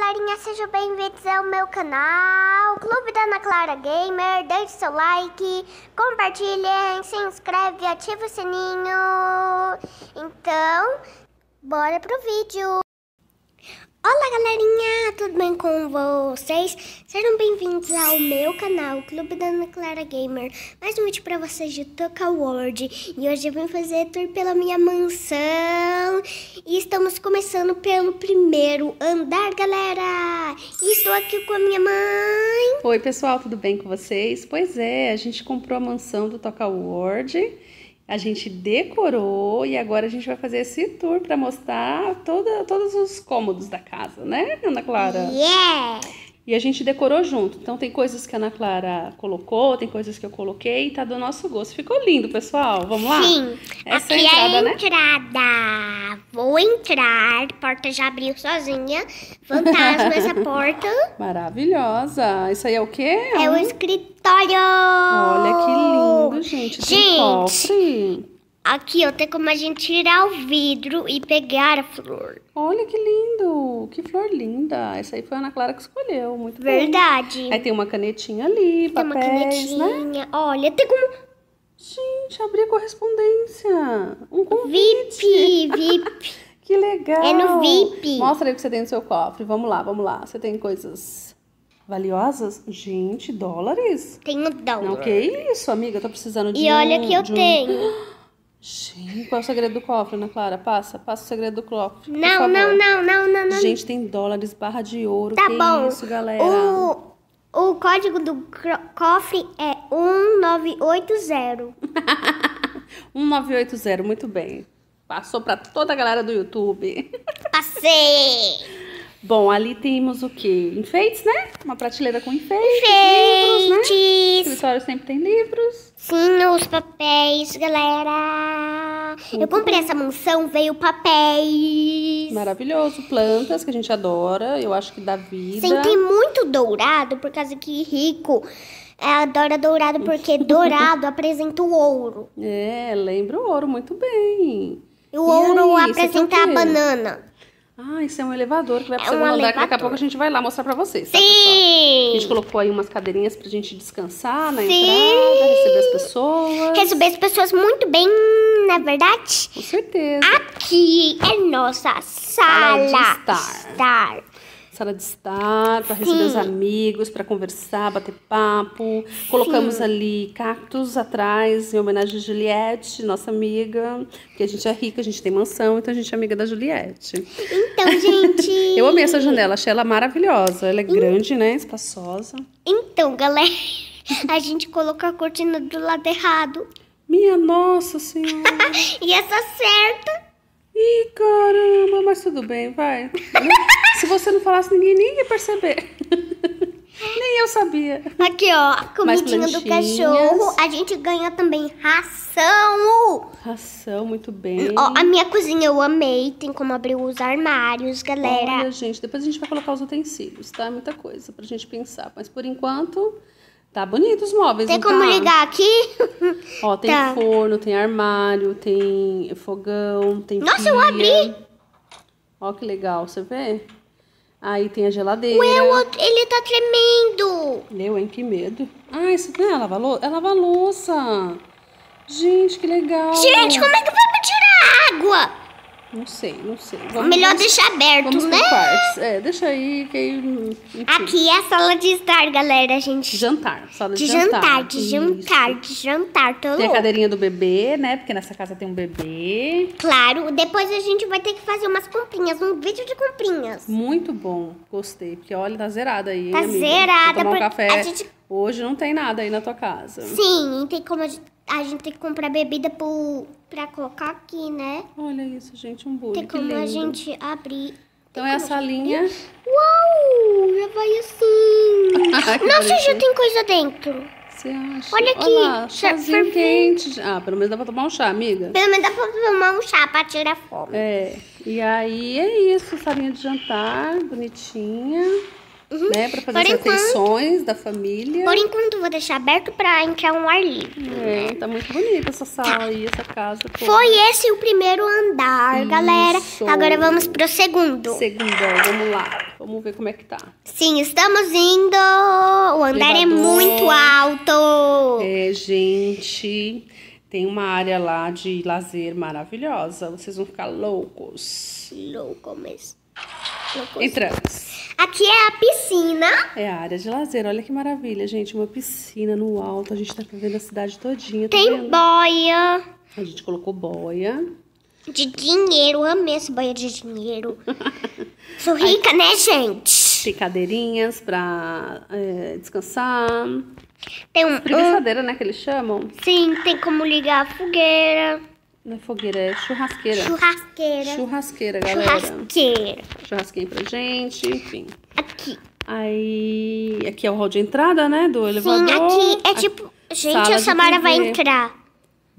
galerinha, sejam bem-vindos ao meu canal Clube da Ana Clara Gamer. Deixe seu like, compartilhem, se inscreve, ativa o sininho. Então, bora pro vídeo! Olá galerinha, tudo bem com vocês? Sejam bem-vindos ao meu canal, Clube da Ana Clara Gamer Mais um vídeo pra vocês de Toca World E hoje eu vim fazer tour pela minha mansão E estamos começando pelo primeiro andar, galera e Estou aqui com a minha mãe Oi pessoal, tudo bem com vocês? Pois é, a gente comprou a mansão do Toca World a gente decorou e agora a gente vai fazer esse tour para mostrar toda, todos os cômodos da casa, né, Ana Clara? Yeah! E a gente decorou junto. Então tem coisas que a Ana Clara colocou, tem coisas que eu coloquei, e tá do nosso gosto. Ficou lindo, pessoal. Vamos lá? Sim. Essa é aqui é a entrada, é né? a entrada. Né? Vou entrar. A porta já abriu sozinha. Fantasma essa porta. Maravilhosa. Isso aí é o quê? É um... o escritório. Olha que lindo, gente. Gente. Cofre. Aqui, ó, tem como a gente tirar o vidro e pegar a flor. Olha que lindo! Que flor linda! Essa aí foi a Ana Clara que escolheu, muito Verdade. Aí tem uma canetinha ali, tem papéis, uma né? canetinha. Né? Olha, tem como... Gente, abrir correspondência. Um convite. VIP, VIP. que legal. É no VIP. Mostra aí o que você tem no seu cofre. Vamos lá, vamos lá. Você tem coisas valiosas? Gente, dólares? Tenho dólar. Não, que isso, amiga? Eu tô precisando de E um, olha que eu um... tenho. Gente, qual é o segredo do cofre, Ana Clara? Passa, passa o segredo do cofre. Não, não, não, não, não, não. Gente, tem dólares, barra de ouro. Tá que bom. isso, galera? O, o código do cofre é 1980. 1980, muito bem. Passou para toda a galera do YouTube. Passei! Bom, ali temos o que? Enfeites, né? Uma prateleira com enfeites. Enfeites! Livros, né? O escritório sempre tem livros. Sim, os papéis, galera. Eu comprei essa mansão, veio papéis. Maravilhoso. Plantas que a gente adora. Eu acho que dá vida. Sim, tem muito dourado, por causa que rico eh, adora dourado, porque dourado apresenta o ouro. É, lembra o ouro muito bem. O e ouro aí, apresenta a banana. Ah, isso é um elevador que vai precisar é segundo andar, que daqui a pouco a gente vai lá mostrar pra vocês, Sim! a gente colocou aí umas cadeirinhas pra gente descansar na Sim. entrada, receber as pessoas. Receber as pessoas muito bem, na é verdade? Com certeza. Aqui é nossa sala. Sala de estar. estar sala de estar, para receber os amigos, para conversar, bater papo. Colocamos Sim. ali cactos atrás, em homenagem a Juliette, nossa amiga, porque a gente é rica, a gente tem mansão, então a gente é amiga da Juliette. Então, gente. Eu amei essa janela, achei ela maravilhosa. Ela é grande, né? Espaçosa. Então, galera, a gente colocou a cortina do lado errado. Minha nossa senhora. e essa certa. Ih, caramba, mas tudo bem, vai. você não falasse, ninguém nem ia perceber. nem eu sabia. Aqui, ó, a comidinha do cachorro. A gente ganha também ração. Ração, muito bem. Hum, ó, a minha cozinha eu amei. Tem como abrir os armários, galera. Olha, gente, depois a gente vai colocar os utensílios, tá? É muita coisa pra gente pensar. Mas por enquanto... Tá bonito os móveis, Tem como tá? ligar aqui? Ó, tem tá. forno, tem armário, tem fogão, tem Nossa, pia. eu abri! Ó, que legal, você vê? Aí tem a geladeira. Ué, outro, ele tá tremendo. Meu, hein? Que medo. Ah, isso não é lavar louça? É lavar louça. Gente, que legal. Gente, como é que vai me tirar água? Não sei, não sei. Vamos, Melhor deixar aberto, vamos né? Por partes. É, deixa aí que aí. Aqui é a sala de estar, galera, gente. Jantar, sala de, de jantar, jantar. De jantar, de jantar, tô Tem louca. a cadeirinha do bebê, né? Porque nessa casa tem um bebê. Claro, depois a gente vai ter que fazer umas comprinhas, um vídeo de comprinhas. Muito bom, gostei. Porque olha, tá zerada aí. Tá amiga. zerada, tomar um café. Gente... Hoje não tem nada aí na tua casa. Sim, tem como a gente a gente tem que comprar bebida pro, pra colocar aqui, né? Olha isso, gente, um bolo. Tem como lindo. Então, a gente abrir. Então é essa linha. Abrir. Uau! Já vai assim. Nossa, já tem coisa dentro. Você acha? Olha aqui. Olha lá, chazinho quente. Ah, pelo menos dá pra tomar um chá, amiga. Pelo menos dá pra tomar um chá pra tirar fome. É. E aí é isso, salinha de jantar, bonitinha. Uhum. Né, para fazer por as enquanto, refeições da família. Por enquanto, vou deixar aberto para entrar um ar livre. É, tá muito bonita essa sala tá. aí, essa casa. Toda. Foi esse o primeiro andar, Isso. galera. Agora vamos pro segundo. Segundo, vamos lá. Vamos ver como é que tá. Sim, estamos indo. O andar é Elevador. é muito alto. É, gente. Tem uma área lá de lazer maravilhosa. Vocês vão ficar loucos. Louco mesmo. Entramos. Aqui é a piscina. É a área de lazer. Olha que maravilha, gente. Uma piscina no alto. A gente tá vendo a cidade todinha. Tá tem boia. A gente colocou boia. De dinheiro. amei essa boia de dinheiro. Sou rica, Aí, né, gente? Tem cadeirinhas pra é, descansar. Tem um... Preguiçadeira, um... né, que eles chamam? Sim, tem como ligar a fogueira. Não é fogueira, é churrasqueira. Churrasqueira. Churrasqueira, galera. Churrasqueira. Churrasqueira pra gente, enfim. Aqui. Aí, aqui é o hall de entrada, né, do elevador. Sim, aqui é tipo... A... Gente, a Samara vai entrar.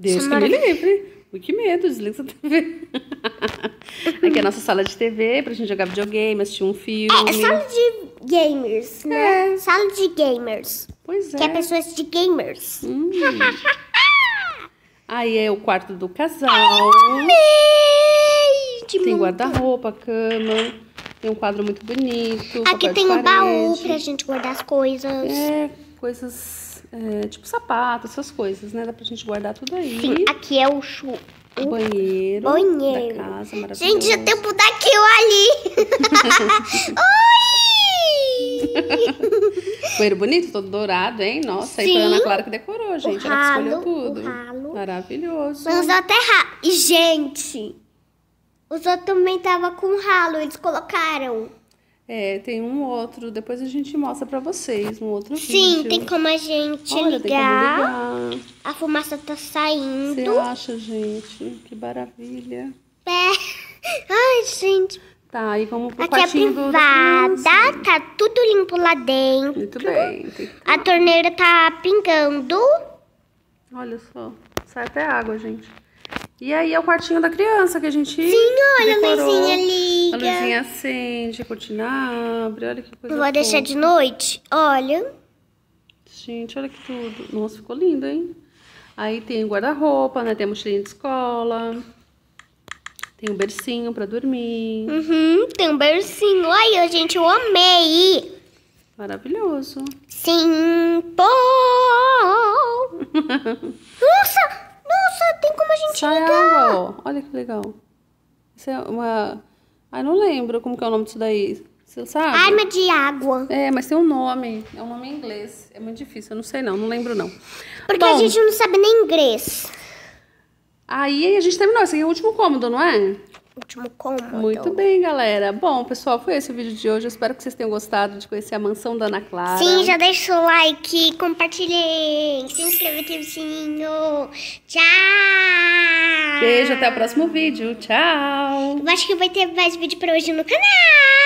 Deus Samara... que me livre. Ui, que medo, desliga essa TV. aqui é a nossa sala de TV pra gente jogar videogame, assistir um filme. É, é sala de gamers, né? É. Sala de gamers. Pois é. Que é pessoas de gamers. Hum. Aí é o quarto do casal. Amei! De tem guarda-roupa, cama. Tem um quadro muito bonito. Aqui tem um baú pra gente guardar as coisas. É, coisas... É, tipo sapato, essas coisas, né? Dá pra gente guardar tudo aí. Sim, aqui é o chu... O banheiro, banheiro da casa, maravilhoso. Gente, já tem daqui daquilo ali. Oi! banheiro bonito, todo dourado, hein? Nossa, Sim. aí foi a Ana Clara que decorou, gente. Ela que escolheu tudo. Maravilhoso. Mas até ralo. E, gente, os outros também tava com ralo, eles colocaram. É, tem um outro, depois a gente mostra pra vocês, um outro Sim, vídeo. Sim, tem como a gente Olha, ligar. ligar. A fumaça tá saindo. Você acha, gente? Que maravilha. É. Ai, gente. Tá, e vamos pro Aqui é privada, tá tudo limpo lá dentro. Muito bem. Que... A torneira tá pingando. Olha só. Sai até água, gente. E aí é o quartinho da criança que a gente Sim, olha, decorou. a luzinha liga. A luzinha acende, a cortina abre, olha que coisa Não vou deixar de noite, olha. Gente, olha que tudo. Nossa, ficou lindo, hein? Aí tem guarda-roupa, né? Tem a mochilinha de escola. Tem um bercinho pra dormir. Uhum, tem um bercinho. Olha, gente, eu amei. Maravilhoso. Sim, pô! nossa! Nossa, tem como a gente Sai ligar. Água, ó. Olha que legal. Isso é uma... Ai, não lembro como que é o nome disso daí. Você sabe? Arma de água. É, mas tem um nome. É um nome em inglês. É muito difícil. Eu não sei não, não lembro não. Porque Bom, a gente não sabe nem inglês. Aí a gente terminou. Esse aqui é o último cômodo, não é? último cômodo. Então. Muito bem, galera. Bom, pessoal, foi esse o vídeo de hoje. Eu espero que vocês tenham gostado de conhecer a mansão da Ana Clara. Sim, já deixa o like, compartilhem, se inscreva aqui no sininho. Tchau! Beijo, até o próximo vídeo. Tchau! Eu acho que vai ter mais vídeo pra hoje no canal.